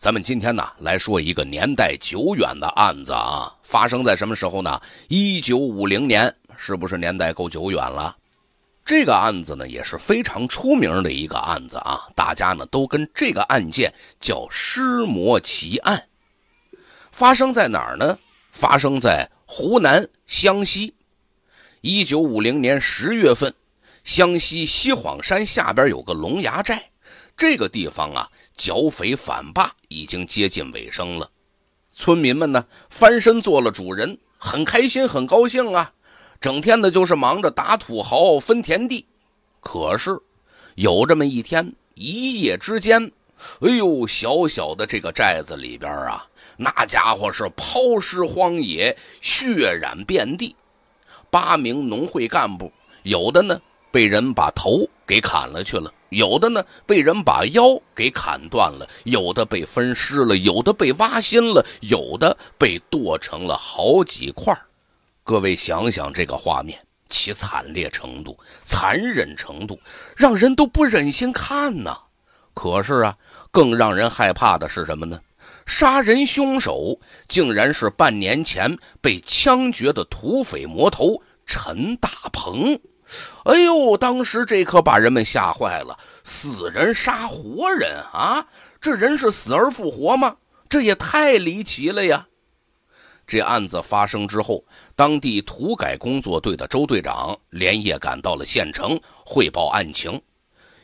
咱们今天呢来说一个年代久远的案子啊，发生在什么时候呢？一九五零年，是不是年代够久远了？这个案子呢也是非常出名的一个案子啊，大家呢都跟这个案件叫“尸魔奇案”。发生在哪儿呢？发生在湖南湘西。一九五零年十月份，湘西西晃山下边有个龙牙寨，这个地方啊。剿匪反霸已经接近尾声了，村民们呢翻身做了主人，很开心，很高兴啊！整天的就是忙着打土豪分田地。可是，有这么一天，一夜之间，哎呦，小小的这个寨子里边啊，那家伙是抛尸荒野，血染遍地。八名农会干部，有的呢被人把头给砍了去了。有的呢，被人把腰给砍断了；有的被分尸了；有的被挖心了；有的被剁成了好几块各位想想这个画面，其惨烈程度、残忍程度，让人都不忍心看呐。可是啊，更让人害怕的是什么呢？杀人凶手竟然是半年前被枪决的土匪魔头陈大鹏。哎呦！当时这可把人们吓坏了，死人杀活人啊！这人是死而复活吗？这也太离奇了呀！这案子发生之后，当地土改工作队的周队长连夜赶到了县城汇报案情。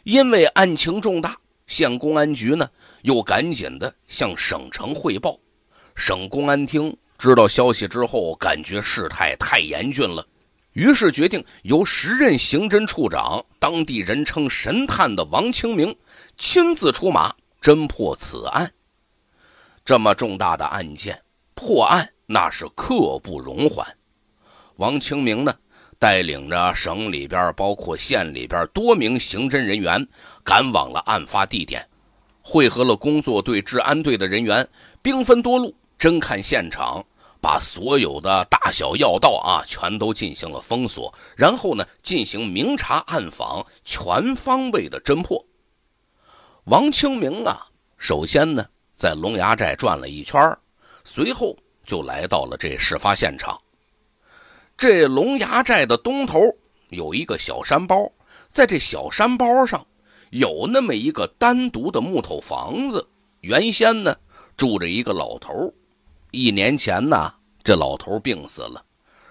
因为案情重大，县公安局呢又赶紧的向省城汇报。省公安厅知道消息之后，感觉事态太严峻了。于是决定由时任刑侦处长、当地人称神探的王清明亲自出马侦破此案。这么重大的案件，破案那是刻不容缓。王清明呢，带领着省里边、包括县里边多名刑侦人员，赶往了案发地点，汇合了工作队、治安队的人员，兵分多路侦看现场。把所有的大小要道啊，全都进行了封锁，然后呢，进行明查暗访，全方位的侦破。王清明啊，首先呢，在龙牙寨转了一圈随后就来到了这事发现场。这龙牙寨的东头有一个小山包，在这小山包上，有那么一个单独的木头房子，原先呢，住着一个老头。一年前呢，这老头病死了，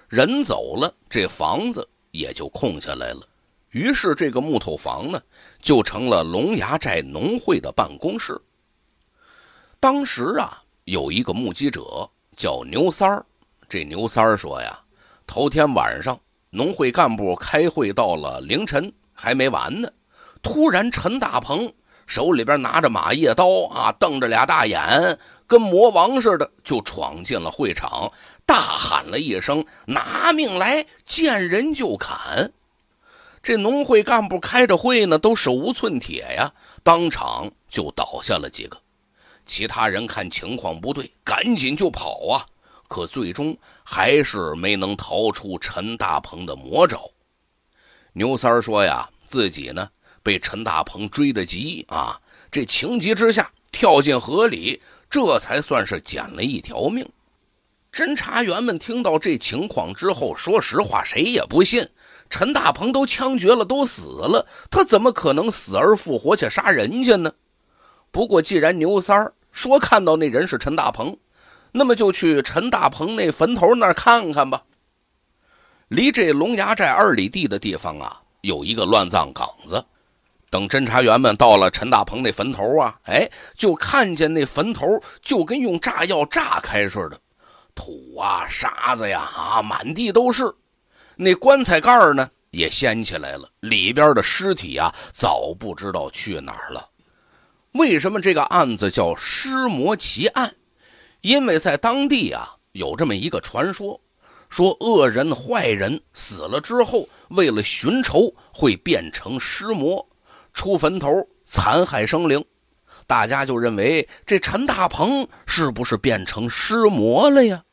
人走了，这房子也就空下来了。于是这个木头房呢，就成了龙牙寨农会的办公室。当时啊，有一个目击者叫牛三儿。这牛三儿说呀：“头天晚上，农会干部开会到了凌晨还没完呢，突然陈大鹏手里边拿着马叶刀啊，瞪着俩大眼。”跟魔王似的，就闯进了会场，大喊了一声：“拿命来！”见人就砍。这农会干部开着会呢，都手无寸铁呀，当场就倒下了几个。其他人看情况不对，赶紧就跑啊，可最终还是没能逃出陈大鹏的魔爪。牛三儿说呀，自己呢被陈大鹏追得急啊，这情急之下跳进河里。这才算是捡了一条命。侦查员们听到这情况之后，说实话，谁也不信。陈大鹏都枪决了，都死了，他怎么可能死而复活去杀人家呢？不过，既然牛三儿说看到那人是陈大鹏，那么就去陈大鹏那坟头那儿看看吧。离这龙牙寨二里地的地方啊，有一个乱葬岗子。等侦查员们到了陈大鹏那坟头啊，哎，就看见那坟头就跟用炸药炸开似的，土啊、沙子呀啊满地都是。那棺材盖呢也掀起来了，里边的尸体啊早不知道去哪儿了。为什么这个案子叫尸魔奇案？因为在当地啊有这么一个传说，说恶人、坏人死了之后，为了寻仇会变成尸魔。出坟头残害生灵，大家就认为这陈大鹏是不是变成尸魔了呀？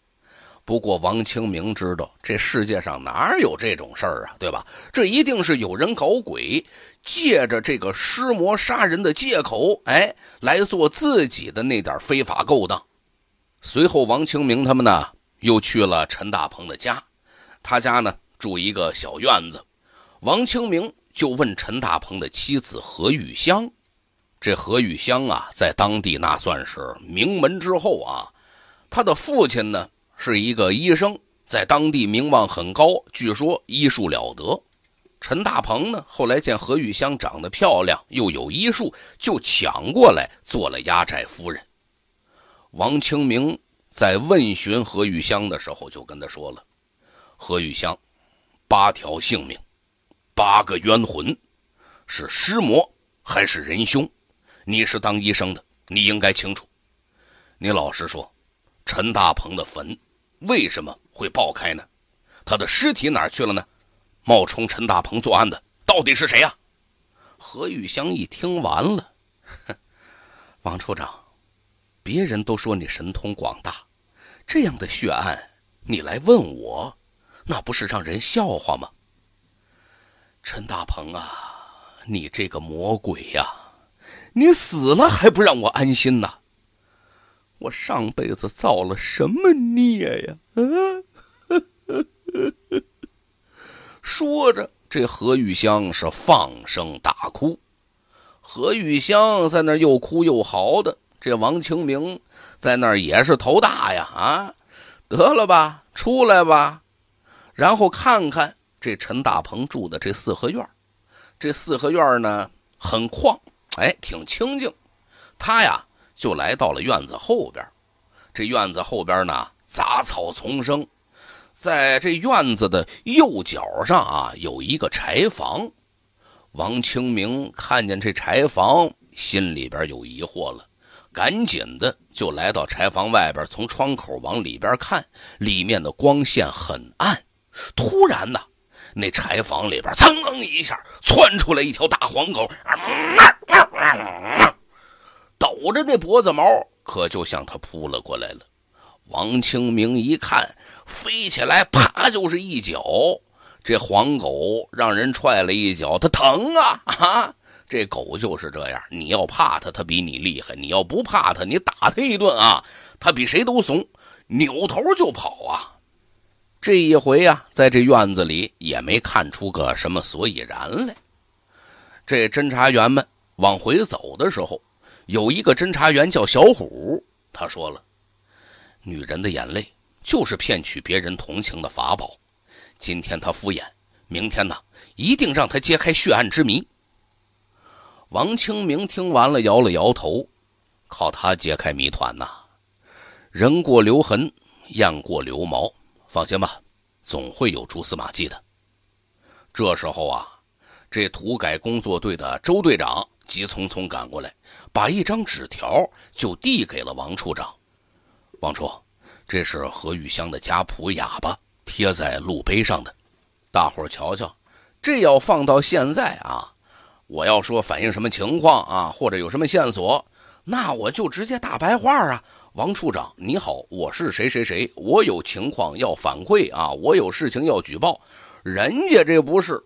不过王清明知道这世界上哪有这种事儿啊，对吧？这一定是有人搞鬼，借着这个尸魔杀人的借口，哎，来做自己的那点非法勾当。随后，王清明他们呢又去了陈大鹏的家，他家呢住一个小院子，王清明。就问陈大鹏的妻子何玉香，这何玉香啊，在当地那算是名门之后啊。他的父亲呢，是一个医生，在当地名望很高，据说医术了得。陈大鹏呢，后来见何玉香长得漂亮，又有医术，就抢过来做了压寨夫人。王清明在问询何玉香的时候，就跟他说了：何玉香，八条性命。八个冤魂，是尸魔还是人凶？你是当医生的，你应该清楚。你老实说，陈大鹏的坟为什么会爆开呢？他的尸体哪去了呢？冒充陈大鹏作案的到底是谁呀？何玉香一听完了，王处长，别人都说你神通广大，这样的血案你来问我，那不是让人笑话吗？陈大鹏啊，你这个魔鬼呀！你死了还不让我安心呐？我上辈子造了什么孽呀？说着，这何玉香是放声大哭。何玉香在那又哭又嚎的，这王清明在那也是头大呀！啊，得了吧，出来吧，然后看看。这陈大鹏住的这四合院，这四合院呢很旷，哎，挺清静。他呀就来到了院子后边。这院子后边呢杂草丛生，在这院子的右角上啊有一个柴房。王清明看见这柴房，心里边有疑惑了，赶紧的就来到柴房外边，从窗口往里边看，里面的光线很暗。突然呢。那柴房里边，噌一下窜出来一条大黄狗，抖着那脖子毛，可就向他扑了过来了。王清明一看，飞起来，啪就是一脚。这黄狗让人踹了一脚，它疼啊啊！这狗就是这样，你要怕它，它比你厉害；你要不怕它，你打它一顿啊，它比谁都怂，扭头就跑啊。这一回呀，在这院子里也没看出个什么所以然来。这侦查员们往回走的时候，有一个侦查员叫小虎，他说了：“女人的眼泪就是骗取别人同情的法宝。今天他敷衍，明天呢，一定让他揭开血案之谜。”王清明听完了，摇了摇头：“靠他揭开谜团呐？人过留痕，雁过留毛。”放心吧，总会有蛛丝马迹的。这时候啊，这土改工作队的周队长急匆匆赶过来，把一张纸条就递给了王处长。王处，这是何玉香的家谱哑巴贴在路碑上的，大伙儿瞧瞧。这要放到现在啊，我要说反映什么情况啊，或者有什么线索，那我就直接大白话啊。王处长，你好，我是谁谁谁，我有情况要反馈啊，我有事情要举报。人家这不是，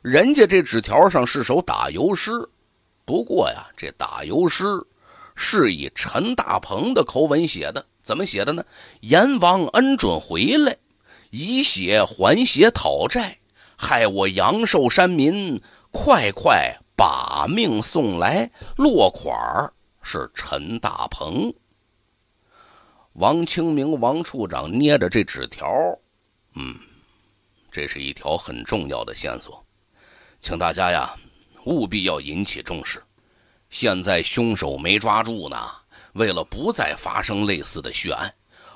人家这纸条上是首打油诗，不过呀，这打油诗是以陈大鹏的口吻写的。怎么写的呢？阎王恩准回来，以血还血讨债，害我阳寿山民，快快把命送来。落款是陈大鹏。王清明，王处长捏着这纸条，嗯，这是一条很重要的线索，请大家呀，务必要引起重视。现在凶手没抓住呢，为了不再发生类似的血案，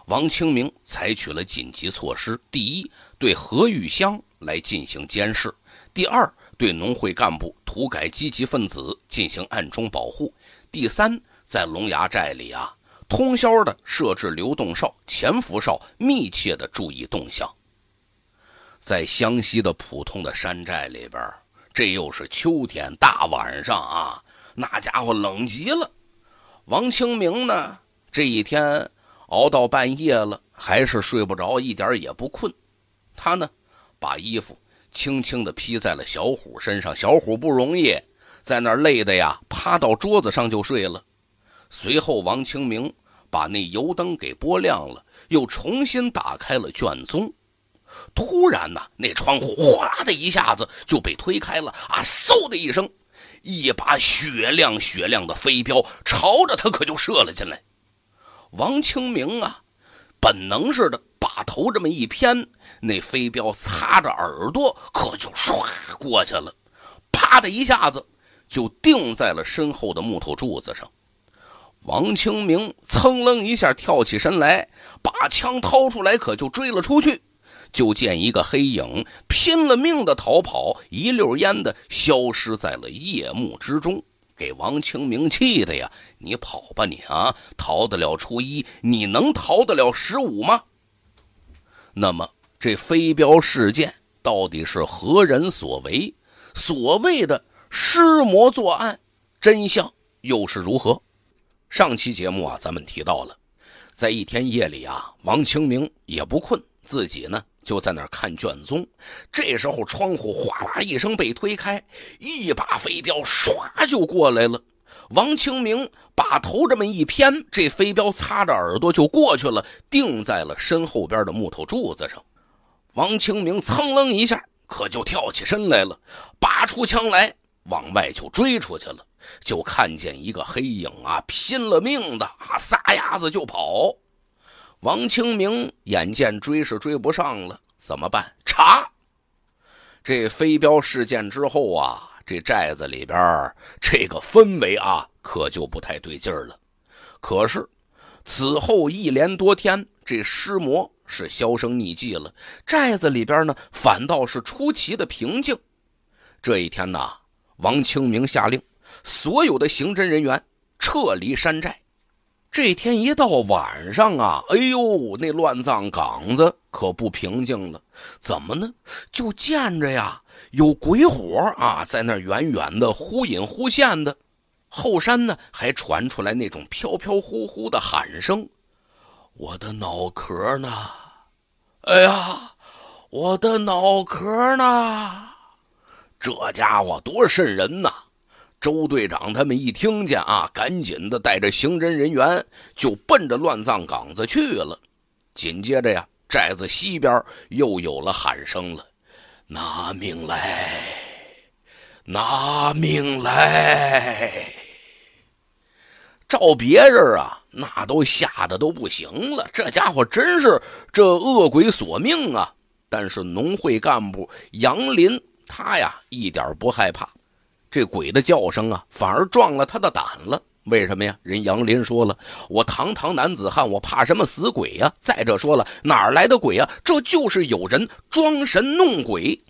王清明采取了紧急措施：第一，对何玉香来进行监视；第二，对农会干部、土改积极分子进行暗中保护；第三，在龙牙寨里啊。通宵的设置流动哨、潜伏哨，密切的注意动向。在湘西的普通的山寨里边，这又是秋天大晚上啊，那家伙冷极了。王清明呢，这一天熬到半夜了，还是睡不着，一点也不困。他呢，把衣服轻轻的披在了小虎身上。小虎不容易，在那儿累的呀，趴到桌子上就睡了。随后，王清明。把那油灯给拨亮了，又重新打开了卷宗。突然呢，那窗户哗的一下子就被推开了啊！嗖的一声，一把雪亮雪亮的飞镖朝着他可就射了进来。王清明啊，本能似的把头这么一偏，那飞镖擦着耳朵可就唰过去了，啪的一下子就定在了身后的木头柱子上。王清明噌楞一下跳起身来，把枪掏出来，可就追了出去。就见一个黑影拼了命的逃跑，一溜烟的消失在了夜幕之中。给王清明气的呀！你跑吧你啊，逃得了初一，你能逃得了十五吗？那么，这飞镖事件到底是何人所为？所谓的尸魔作案，真相又是如何？上期节目啊，咱们提到了，在一天夜里啊，王清明也不困，自己呢就在那儿看卷宗。这时候，窗户哗啦一声被推开，一把飞镖唰就过来了。王清明把头这么一偏，这飞镖擦着耳朵就过去了，钉在了身后边的木头柱子上。王清明噌楞一下，可就跳起身来了，拔出枪来，往外就追出去了。就看见一个黑影啊，拼了命的啊，撒丫子就跑。王清明眼见追是追不上了，怎么办？查！这飞镖事件之后啊，这寨子里边这个氛围啊，可就不太对劲了。可是此后一连多天，这尸魔是销声匿迹了，寨子里边呢，反倒是出奇的平静。这一天呢，王清明下令。所有的刑侦人员撤离山寨。这天一到晚上啊，哎呦，那乱葬岗子可不平静了。怎么呢？就见着呀，有鬼火啊，在那远远的忽隐忽现的。后山呢，还传出来那种飘飘忽忽的喊声。我的脑壳呢？哎呀，我的脑壳呢？这家伙多渗人呐！周队长他们一听见啊，赶紧的带着刑侦人员就奔着乱葬岗子去了。紧接着呀，寨子西边又有了喊声了：“拿命来，拿命来！”照别人啊，那都吓得都不行了。这家伙真是这恶鬼索命啊！但是农会干部杨林他呀，一点不害怕。这鬼的叫声啊，反而壮了他的胆了。为什么呀？人杨林说了：“我堂堂男子汉，我怕什么死鬼呀？”再者说了，哪儿来的鬼啊？这就是有人装神弄鬼。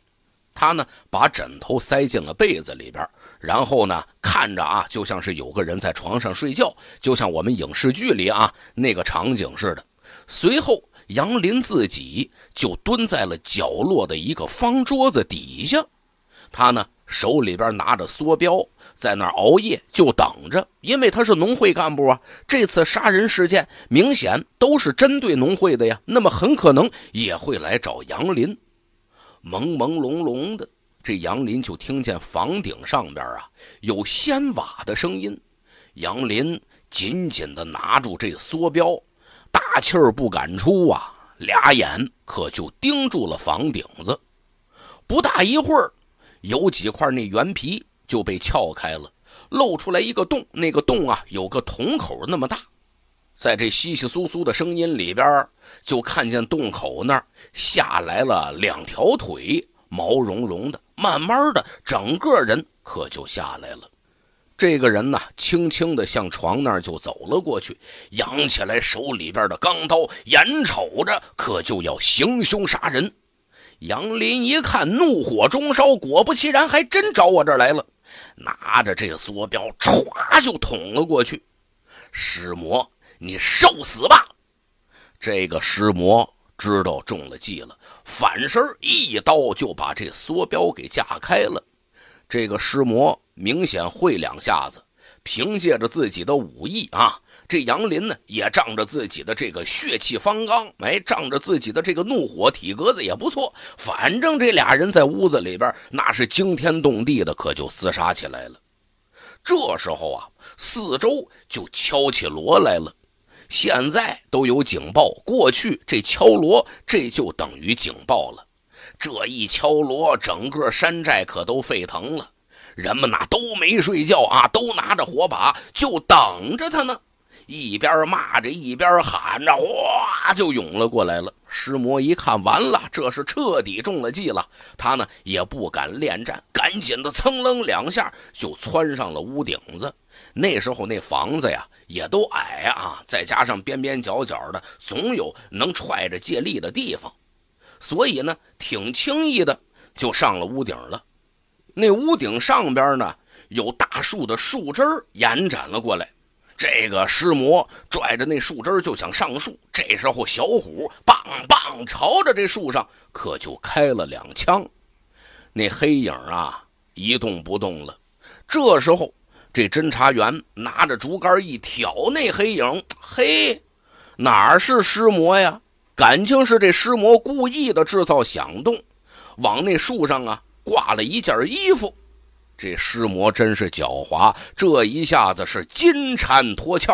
他呢，把枕头塞进了被子里边，然后呢，看着啊，就像是有个人在床上睡觉，就像我们影视剧里啊那个场景似的。随后，杨林自己就蹲在了角落的一个方桌子底下，他呢。手里边拿着梭镖，在那儿熬夜就等着，因为他是农会干部啊。这次杀人事件明显都是针对农会的呀，那么很可能也会来找杨林。朦朦胧胧的，这杨林就听见房顶上边啊有掀瓦的声音。杨林紧紧的拿住这梭镖，大气儿不敢出啊，俩眼可就盯住了房顶子。不大一会儿。有几块那原皮就被撬开了，露出来一个洞。那个洞啊，有个桶口那么大。在这稀稀疏疏的声音里边，就看见洞口那儿下来了两条腿，毛茸茸的。慢慢的，整个人可就下来了。这个人呢，轻轻的向床那儿就走了过去，扬起来手里边的钢刀，眼瞅着可就要行凶杀人。杨林一看，怒火中烧，果不其然，还真找我这儿来了，拿着这梭镖，唰就捅了过去。尸魔，你受死吧！这个尸魔知道中了计了，反身一刀就把这梭镖给架开了。这个尸魔明显会两下子，凭借着自己的武艺啊。这杨林呢，也仗着自己的这个血气方刚，哎，仗着自己的这个怒火，体格子也不错。反正这俩人在屋子里边，那是惊天动地的，可就厮杀起来了。这时候啊，四周就敲起锣来了。现在都有警报，过去这敲锣这就等于警报了。这一敲锣，整个山寨可都沸腾了，人们哪都没睡觉啊，都拿着火把就等着他呢。一边骂着，一边喊着，哗，就涌了过来了。尸魔一看，完了，这是彻底中了计了。他呢，也不敢恋战，赶紧的蹭楞两下，就窜上了屋顶子。那时候那房子呀，也都矮啊，再加上边边角角的，总有能踹着借力的地方，所以呢，挺轻易的就上了屋顶了。那屋顶上边呢，有大树的树枝延展了过来。这个尸魔拽着那树枝就想上树，这时候小虎棒棒朝着这树上可就开了两枪，那黑影啊一动不动了。这时候这侦查员拿着竹竿一挑，那黑影，嘿，哪是尸魔呀？感情是这尸魔故意的制造响动，往那树上啊挂了一件衣服。这尸魔真是狡猾，这一下子是金蝉脱壳。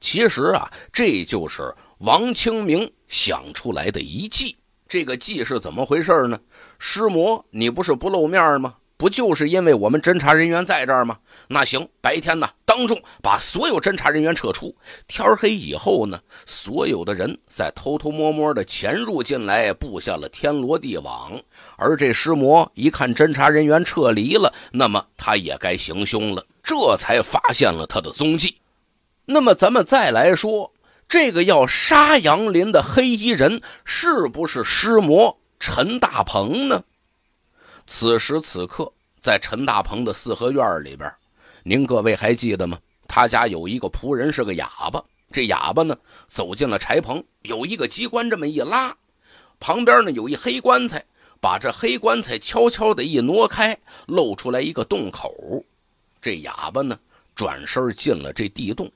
其实啊，这就是王清明想出来的一计。这个计是怎么回事呢？尸魔，你不是不露面吗？不就是因为我们侦查人员在这儿吗？那行，白天呢，当众把所有侦查人员撤出。天黑以后呢，所有的人在偷偷摸摸的潜入进来，布下了天罗地网。而这尸魔一看侦查人员撤离了，那么他也该行凶了，这才发现了他的踪迹。那么咱们再来说，这个要杀杨林的黑衣人是不是尸魔陈大鹏呢？此时此刻，在陈大鹏的四合院里边，您各位还记得吗？他家有一个仆人是个哑巴，这哑巴呢走进了柴棚，有一个机关这么一拉，旁边呢有一黑棺材，把这黑棺材悄悄的一挪开，露出来一个洞口。这哑巴呢转身进了这地洞，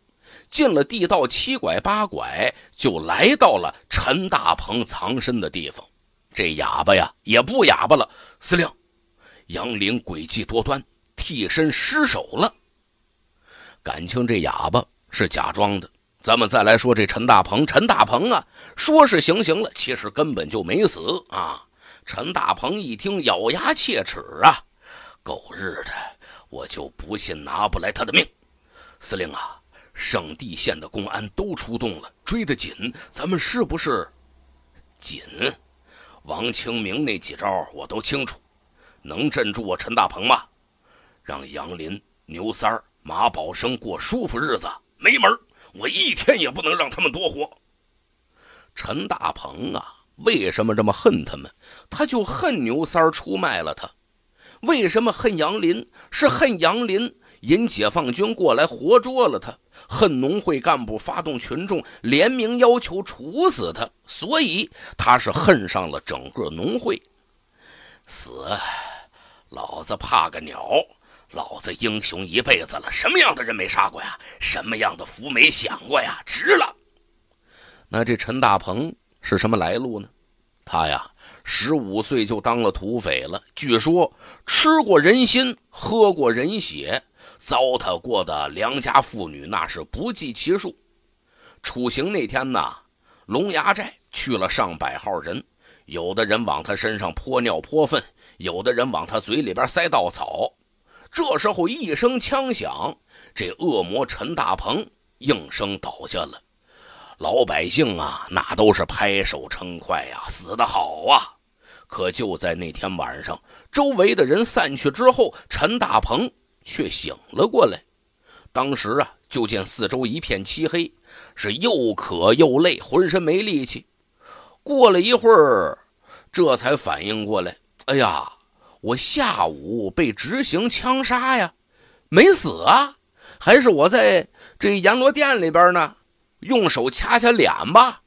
进了地道七拐八拐就来到了陈大鹏藏身的地方。这哑巴呀也不哑巴了，司令。杨凌诡计多端，替身失手了。感情这哑巴是假装的。咱们再来说这陈大鹏，陈大鹏啊，说是行刑了，其实根本就没死啊。陈大鹏一听，咬牙切齿啊：“狗日的，我就不信拿不来他的命！”司令啊，省地县的公安都出动了，追得紧，咱们是不是紧？王清明那几招我都清楚。能镇住我陈大鹏吗？让杨林、牛三儿、马宝生过舒服日子？没门！我一天也不能让他们多活。陈大鹏啊，为什么这么恨他们？他就恨牛三儿出卖了他。为什么恨杨林？是恨杨林引解放军过来活捉了他，恨农会干部发动群众联名要求处死他，所以他是恨上了整个农会。死。老子怕个鸟！老子英雄一辈子了，什么样的人没杀过呀？什么样的福没享过呀？值了。那这陈大鹏是什么来路呢？他呀，十五岁就当了土匪了。据说吃过人心，喝过人血，糟蹋过的良家妇女那是不计其数。处刑那天呢，龙牙寨去了上百号人，有的人往他身上泼尿泼粪。有的人往他嘴里边塞稻草，这时候一声枪响，这恶魔陈大鹏应声倒下了。老百姓啊，那都是拍手称快呀，死得好啊！可就在那天晚上，周围的人散去之后，陈大鹏却醒了过来。当时啊，就见四周一片漆黑，是又渴又累，浑身没力气。过了一会儿，这才反应过来。哎呀，我下午被执行枪杀呀，没死啊，还是我在这阎罗殿里边呢，用手掐掐脸吧，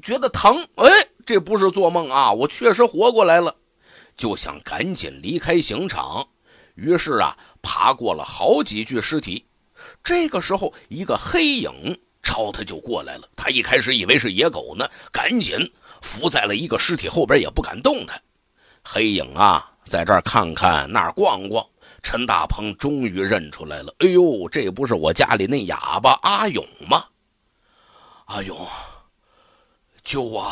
觉得疼。哎，这不是做梦啊，我确实活过来了，就想赶紧离开刑场。于是啊，爬过了好几具尸体。这个时候，一个黑影朝他就过来了，他一开始以为是野狗呢，赶紧伏在了一个尸体后边，也不敢动弹。黑影啊，在这儿看看那儿逛逛。陈大鹏终于认出来了，哎呦，这不是我家里那哑巴阿勇吗？阿勇，救我！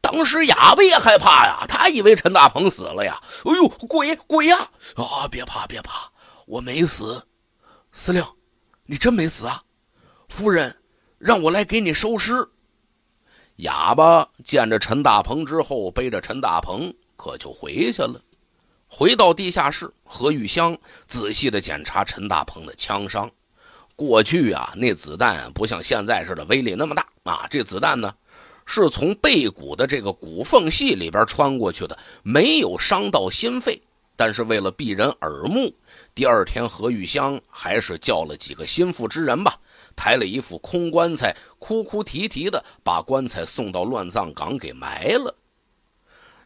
当时哑巴也害怕呀，他以为陈大鹏死了呀。哎呦，鬼鬼呀！啊，别怕别怕，我没死。司令，你真没死啊？夫人，让我来给你收尸。哑巴见着陈大鹏之后，背着陈大鹏。可就回去了。回到地下室，何玉香仔细的检查陈大鹏的枪伤。过去啊，那子弹不像现在似的威力那么大啊。这子弹呢，是从背骨的这个骨缝隙里边穿过去的，没有伤到心肺。但是为了避人耳目，第二天何玉香还是叫了几个心腹之人吧，抬了一副空棺材，哭哭啼啼的把棺材送到乱葬岗给埋了。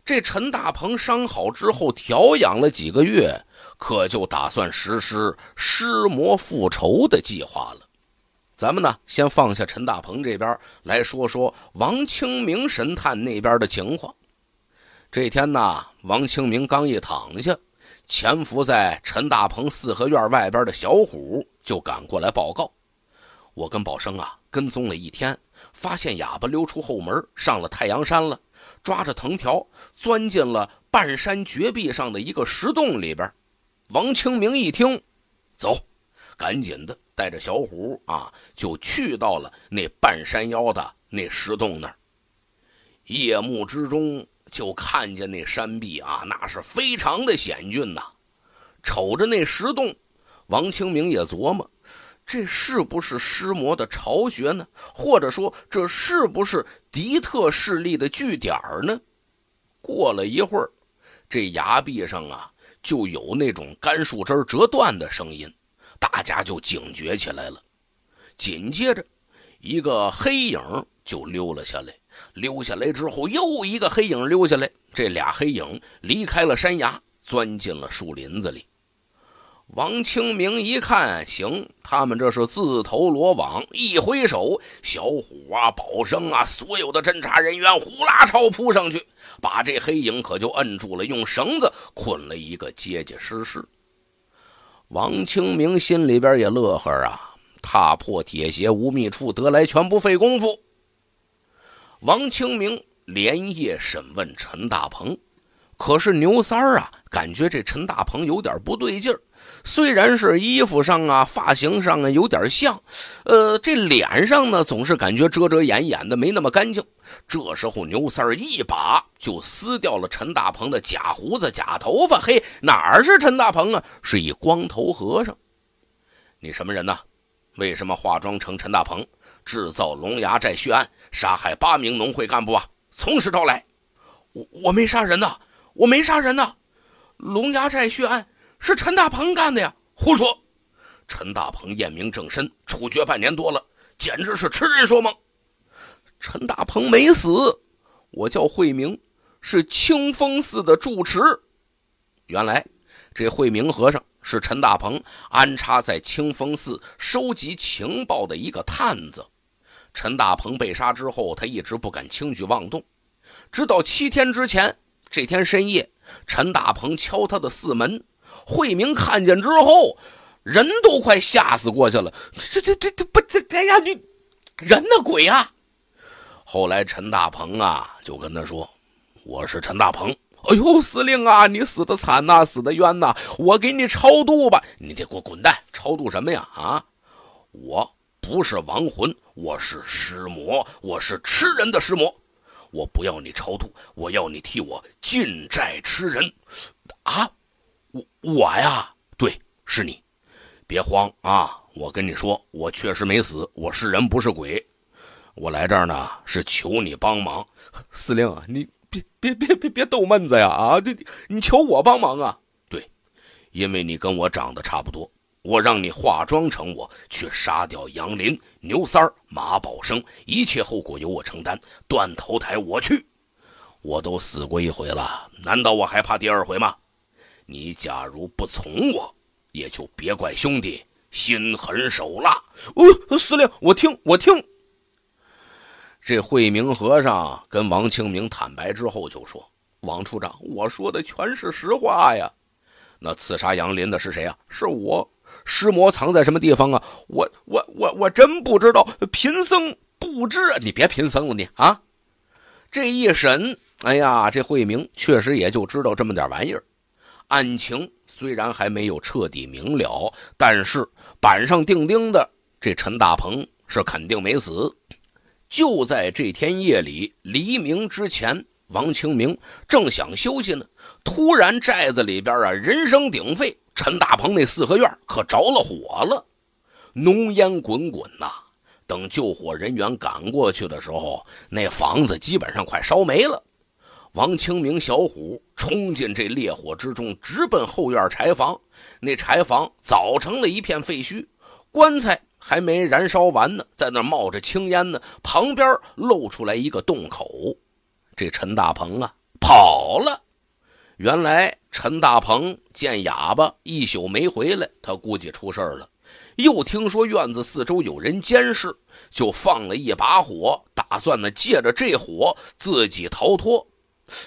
这陈大鹏伤好之后调养了几个月，可就打算实施尸魔复仇的计划了。咱们呢，先放下陈大鹏这边来说说王清明神探那边的情况。这天呢，王清明刚一躺下，潜伏在陈大鹏四合院外边的小虎就赶过来报告：“我跟宝生啊，跟踪了一天，发现哑巴溜出后门，上了太阳山了。”抓着藤条，钻进了半山绝壁上的一个石洞里边。王清明一听，走，赶紧的带着小虎啊，就去到了那半山腰的那石洞那儿。夜幕之中，就看见那山壁啊，那是非常的险峻呐。瞅着那石洞，王清明也琢磨。这是不是尸魔的巢穴呢？或者说，这是不是敌特势力的据点儿呢？过了一会儿，这崖壁上啊，就有那种干树枝折断的声音，大家就警觉起来了。紧接着，一个黑影就溜了下来，溜下来之后，又一个黑影溜下来。这俩黑影离开了山崖，钻进了树林子里。王清明一看，行，他们这是自投罗网。一挥手，小虎啊，宝生啊，所有的侦查人员呼啦超扑上去，把这黑影可就摁住了，用绳子捆了一个结结实实。王清明心里边也乐呵啊，“踏破铁鞋无觅处，得来全不费工夫。”王清明连夜审问陈大鹏，可是牛三儿啊，感觉这陈大鹏有点不对劲儿。虽然是衣服上啊、发型上啊有点像，呃，这脸上呢总是感觉遮遮掩掩的，没那么干净。这时候牛三儿一把就撕掉了陈大鹏的假胡子、假头发，嘿，哪是陈大鹏啊？是一光头和尚。你什么人呢？为什么化妆成陈大鹏，制造龙牙寨血案，杀害八名农会干部啊？从实招来。我我没杀人呐，我没杀人呐。龙牙寨血案。是陈大鹏干的呀！胡说，陈大鹏验明正身，处决半年多了，简直是痴人说梦。陈大鹏没死，我叫慧明，是清风寺的住持。原来，这慧明和尚是陈大鹏安插在清风寺收集情报的一个探子。陈大鹏被杀之后，他一直不敢轻举妄动，直到七天之前。这天深夜，陈大鹏敲他的寺门。慧明看见之后，人都快吓死过去了。这、这、这、这不这？哎呀，你人呢？鬼啊！后来陈大鹏啊就跟他说：“我是陈大鹏。”哎呦，司令啊，你死的惨呐，死的冤呐！我给你超度吧！你得给我滚蛋！超度什么呀？啊！我不是亡魂，我是尸魔，我是吃人的尸魔。我不要你超度，我要你替我进寨吃人啊！我我呀，对，是你，别慌啊！我跟你说，我确实没死，我是人不是鬼，我来这儿呢是求你帮忙。司令啊，你别别别别别逗闷子呀！啊，你你求我帮忙啊？对，因为你跟我长得差不多，我让你化妆成我去杀掉杨林、牛三马宝生，一切后果由我承担。断头台我去，我都死过一回了，难道我还怕第二回吗？你假如不从我，也就别怪兄弟心狠手辣。哦，司令，我听，我听。这慧明和尚跟王清明坦白之后，就说：“王处长，我说的全是实话呀。那刺杀杨林的是谁啊？是我。尸魔藏在什么地方啊？我、我、我、我真不知道。贫僧不知。你别贫僧了，你啊。这一审，哎呀，这慧明确实也就知道这么点玩意儿。”案情虽然还没有彻底明了，但是板上钉钉的，这陈大鹏是肯定没死。就在这天夜里黎明之前，王清明正想休息呢，突然寨子里边啊人声鼎沸，陈大鹏那四合院可着了火了，浓烟滚滚呐。等救火人员赶过去的时候，那房子基本上快烧没了。王清明、小虎冲进这烈火之中，直奔后院柴房。那柴房早成了一片废墟，棺材还没燃烧完呢，在那冒着青烟呢。旁边露出来一个洞口，这陈大鹏啊跑了。原来陈大鹏见哑巴一宿没回来，他估计出事了。又听说院子四周有人监视，就放了一把火，打算呢借着这火自己逃脱。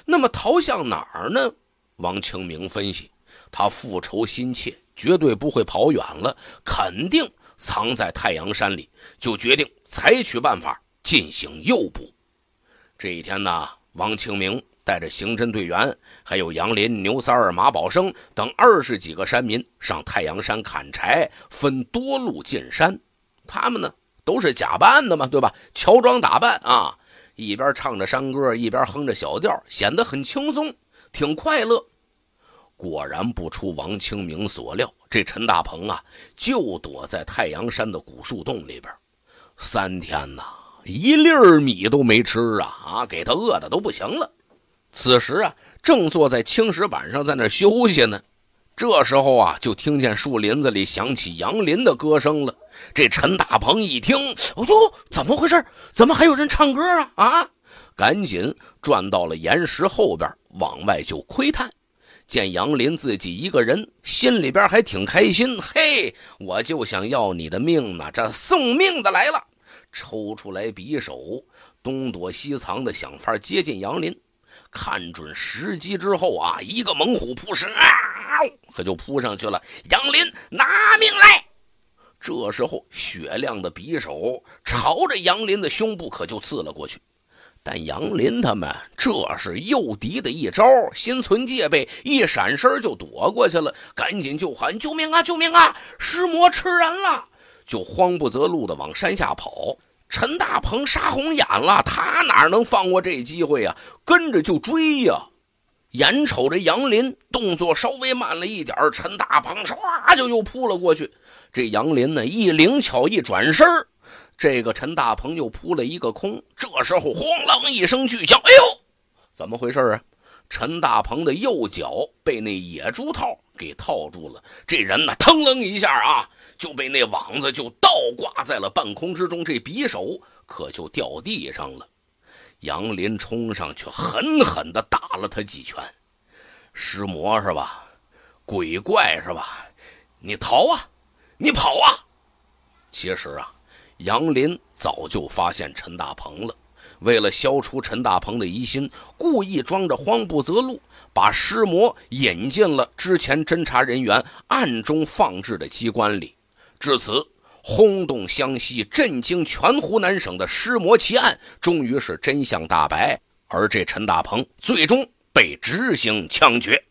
那么逃向哪儿呢？王清明分析，他复仇心切，绝对不会跑远了，肯定藏在太阳山里，就决定采取办法进行诱捕。这一天呢，王清明带着刑侦队员，还有杨林、牛三儿、马宝生等二十几个山民上太阳山砍柴，分多路进山。他们呢，都是假扮的嘛，对吧？乔装打扮啊。一边唱着山歌，一边哼着小调，显得很轻松，挺快乐。果然不出王清明所料，这陈大鹏啊，就躲在太阳山的古树洞里边。三天哪，一粒儿米都没吃啊啊，给他饿的都不行了。此时啊，正坐在青石板上，在那休息呢。这时候啊，就听见树林子里响起杨林的歌声了。这陈大鹏一听，哎呦，怎么回事？怎么还有人唱歌啊？啊！赶紧转到了岩石后边，往外就窥探。见杨林自己一个人，心里边还挺开心。嘿，我就想要你的命呢！这送命的来了，抽出来匕首，东躲西藏的，想法接近杨林。看准时机之后啊，一个猛虎扑食，嗷！可就扑上去了。杨林，拿命来！这时候，雪亮的匕首朝着杨林的胸部可就刺了过去。但杨林他们这是诱敌的一招，心存戒备，一闪身就躲过去了，赶紧就喊：“救命啊！救命啊！尸魔吃人了！”就慌不择路的往山下跑。陈大鹏杀红眼了，他哪能放过这机会啊？跟着就追呀！眼瞅着杨林动作稍微慢了一点，陈大鹏唰就又扑了过去。这杨林呢，一灵巧一转身这个陈大鹏又扑了一个空。这时候，哐啷一声巨响，哎呦，怎么回事啊？陈大鹏的右脚被那野猪套给套住了，这人呢，腾楞一下啊，就被那网子就倒挂在了半空之中，这匕首可就掉地上了。杨林冲上去狠狠地打了他几拳，尸魔是吧？鬼怪是吧？你逃啊！你跑啊！其实啊，杨林早就发现陈大鹏了。为了消除陈大鹏的疑心，故意装着慌不择路，把尸魔引进了之前侦查人员暗中放置的机关里。至此，轰动湘西、震惊全湖南省的尸魔奇案，终于是真相大白。而这陈大鹏，最终被执行枪决。